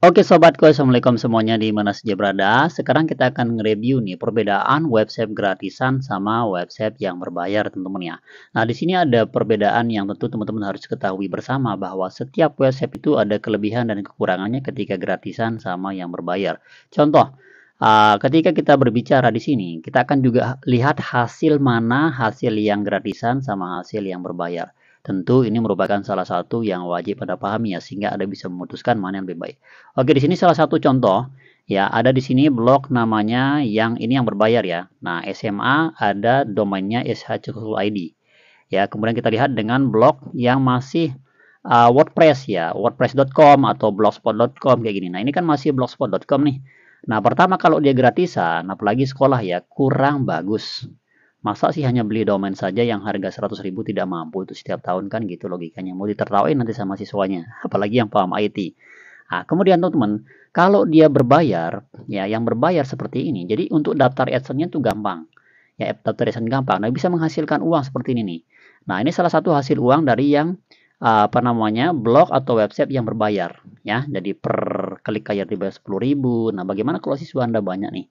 Oke sobatku, assalamualaikum semuanya di mana saja berada. Sekarang kita akan nge-review nih perbedaan website gratisan sama website yang berbayar teman-teman ya. Nah di sini ada perbedaan yang tentu teman-teman harus ketahui bersama bahwa setiap website itu ada kelebihan dan kekurangannya ketika gratisan sama yang berbayar. Contoh, ah, ketika kita berbicara di sini, kita akan juga lihat hasil mana hasil yang gratisan sama hasil yang berbayar. Tentu ini merupakan salah satu yang wajib pada pahami ya sehingga Anda bisa memutuskan mana yang lebih baik. Oke, di sini salah satu contoh ya ada di sini blog namanya yang ini yang berbayar ya. Nah, SMA ada domainnya shcool.id. Ya, kemudian kita lihat dengan blog yang masih uh, WordPress ya, wordpress.com atau blogspot.com kayak gini. Nah, ini kan masih blogspot.com nih. Nah, pertama kalau dia gratisan, apalagi sekolah ya, kurang bagus. Masa sih hanya beli domain saja yang harga 100 ribu tidak mampu itu setiap tahun kan gitu logikanya. Mau ditertawain nanti sama siswanya, apalagi yang paham IT. Nah, kemudian teman-teman, kalau dia berbayar, ya yang berbayar seperti ini. Jadi untuk daftar AdSense-nya itu gampang. Ya, daftar AdSense gampang. Nah, bisa menghasilkan uang seperti ini nih. Nah, ini salah satu hasil uang dari yang ah, apa namanya blog atau website yang berbayar ya jadi per klik kayak dibayar ribu nah bagaimana kalau siswa anda banyak nih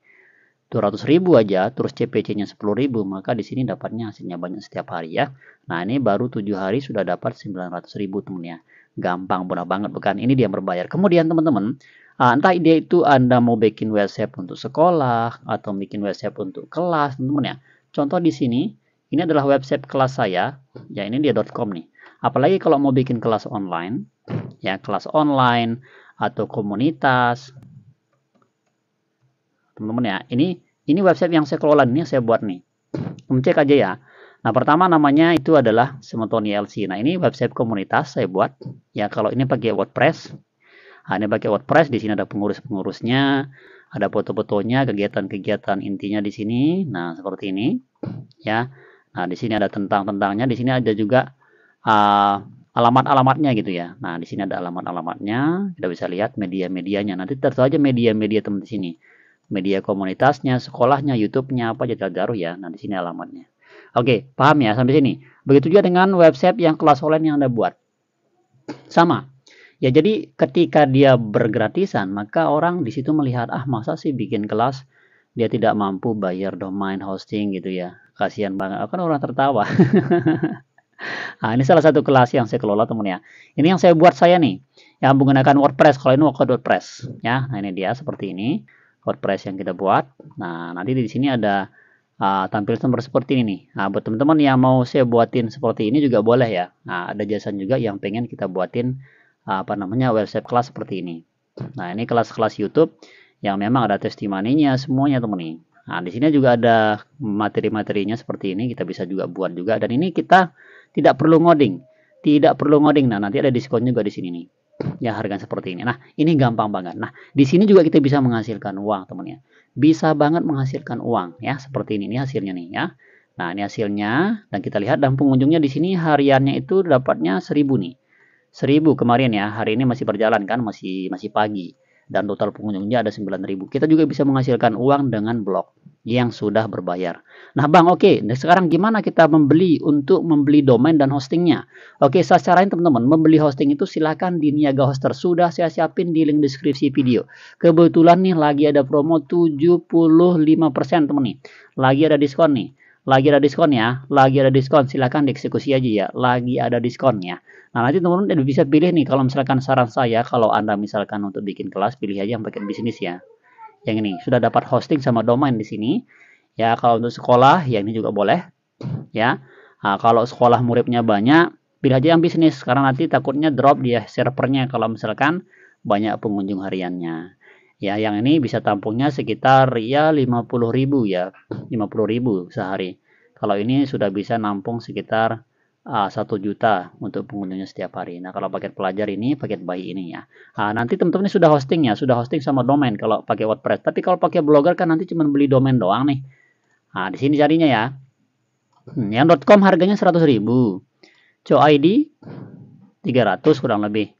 200 ribu aja, terus CPC-nya 10 ribu, maka di sini dapatnya hasilnya banyak setiap hari ya. Nah, ini baru 7 hari sudah dapat 900 ribu teman ya. Gampang, mudah banget bukan? Ini dia berbayar. Kemudian teman-teman, ah, entah ide itu Anda mau bikin WhatsApp untuk sekolah, atau bikin WhatsApp untuk kelas, teman-teman ya. Contoh di sini, ini adalah website kelas saya, ya ini dia .com nih. Apalagi kalau mau bikin kelas online, ya kelas online, atau komunitas, teman-teman ya ini ini website yang saya kelola ini saya buat nih cek aja ya nah pertama namanya itu adalah Semeton e LC. nah ini website komunitas saya buat ya kalau ini pakai WordPress nah, ini pakai WordPress di sini ada pengurus-pengurusnya ada foto-fotonya kegiatan-kegiatan intinya di sini nah seperti ini ya nah di sini ada tentang-tentangnya di sini ada juga uh, alamat-alamatnya gitu ya. Nah, di sini ada alamat-alamatnya, kita bisa lihat media-medianya. Nanti terus aja media-media teman di sini media komunitasnya, sekolahnya, YouTube-nya, apa aja daruh ya. nanti sini alamatnya. Oke, paham ya sampai sini. Begitu juga dengan website yang kelas online yang Anda buat. Sama. Ya, jadi ketika dia bergratisan, maka orang di situ melihat, ah masa sih bikin kelas dia tidak mampu bayar domain hosting gitu ya. Kasihan banget. Kan orang tertawa. nah, ini salah satu kelas yang saya kelola teman ya. Ini yang saya buat saya nih. Yang menggunakan WordPress. Kalau ini WordPress. Ya, nah ini dia seperti ini. WordPress yang kita buat. Nah, nanti di sini ada uh, tampil sumber seperti ini nih. Nah, buat teman-teman yang mau saya buatin seperti ini juga boleh ya. Nah, ada jasa juga yang pengen kita buatin uh, apa namanya website kelas seperti ini. Nah, ini kelas-kelas YouTube yang memang ada testimoninya semuanya teman nih. Nah, di sini juga ada materi-materinya seperti ini kita bisa juga buat juga dan ini kita tidak perlu ngoding. Tidak perlu ngoding. Nah, nanti ada diskon juga di sini nih ya harga seperti ini. Nah, ini gampang banget. Nah, di sini juga kita bisa menghasilkan uang, teman ya. Bisa banget menghasilkan uang ya, seperti ini. Ini hasilnya nih ya. Nah, ini hasilnya dan kita lihat dan pengunjungnya di sini hariannya itu dapatnya 1000 nih. 1000 kemarin ya. Hari ini masih berjalan kan, masih masih pagi dan total pengunjungnya ada 9.000. Kita juga bisa menghasilkan uang dengan blok yang sudah berbayar. Nah bang, oke, okay, nah sekarang gimana kita membeli untuk membeli domain dan hostingnya? Oke, okay, saya teman-teman, membeli hosting itu silahkan di Niaga Hoster. Sudah saya siapin di link deskripsi video. Kebetulan nih lagi ada promo 75% teman nih. Lagi ada diskon nih lagi ada diskon ya, lagi ada diskon, silahkan dieksekusi aja ya, lagi ada diskonnya. Nah nanti teman-teman bisa pilih nih, kalau misalkan saran saya, kalau Anda misalkan untuk bikin kelas, pilih aja yang bagian bisnis ya. Yang ini, sudah dapat hosting sama domain di sini. Ya, kalau untuk sekolah, ya ini juga boleh. Ya, nah, kalau sekolah muridnya banyak, pilih aja yang bisnis, karena nanti takutnya drop dia servernya kalau misalkan banyak pengunjung hariannya. Ya, yang ini bisa tampungnya sekitar ya 50.000 ya, 50.000 sehari. Kalau ini sudah bisa nampung sekitar uh, ah, 1 juta untuk pengunjungnya setiap hari. Nah, kalau paket pelajar ini, paket bayi ini ya. Uh, nanti teman-teman ini sudah hosting ya, sudah hosting sama domain kalau pakai WordPress. Tapi kalau pakai Blogger kan nanti cuma beli domain doang nih. Nah, di sini carinya ya. Hmm, yang .com harganya 100.000. CoID 300 kurang lebih.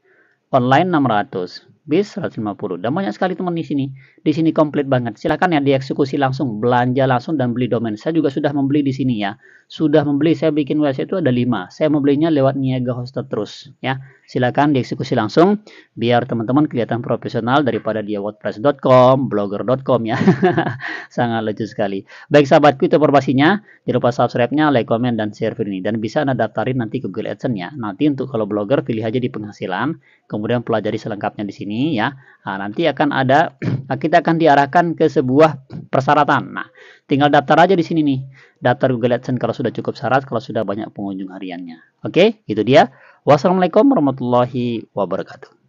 Online 600 bis 150 dan banyak sekali teman di sini di sini komplit banget silahkan ya dieksekusi langsung belanja langsung dan beli domain saya juga sudah membeli di sini ya sudah membeli saya bikin website itu ada 5 saya membelinya lewat niaga Hoster terus ya silahkan dieksekusi langsung biar teman-teman kelihatan profesional daripada dia wordpress.com blogger.com ya sangat lucu sekali baik sahabatku itu informasinya jangan lupa subscribe-nya like comment dan share video ini dan bisa anda daftarin nanti ke Google AdSense ya nanti untuk kalau blogger pilih aja di penghasilan kemudian pelajari selengkapnya di sini sini ya. Nah, nanti akan ada kita akan diarahkan ke sebuah persyaratan. Nah, tinggal daftar aja di sini nih. Daftar Google AdSense kalau sudah cukup syarat, kalau sudah banyak pengunjung hariannya. Oke, itu dia. Wassalamualaikum warahmatullahi wabarakatuh.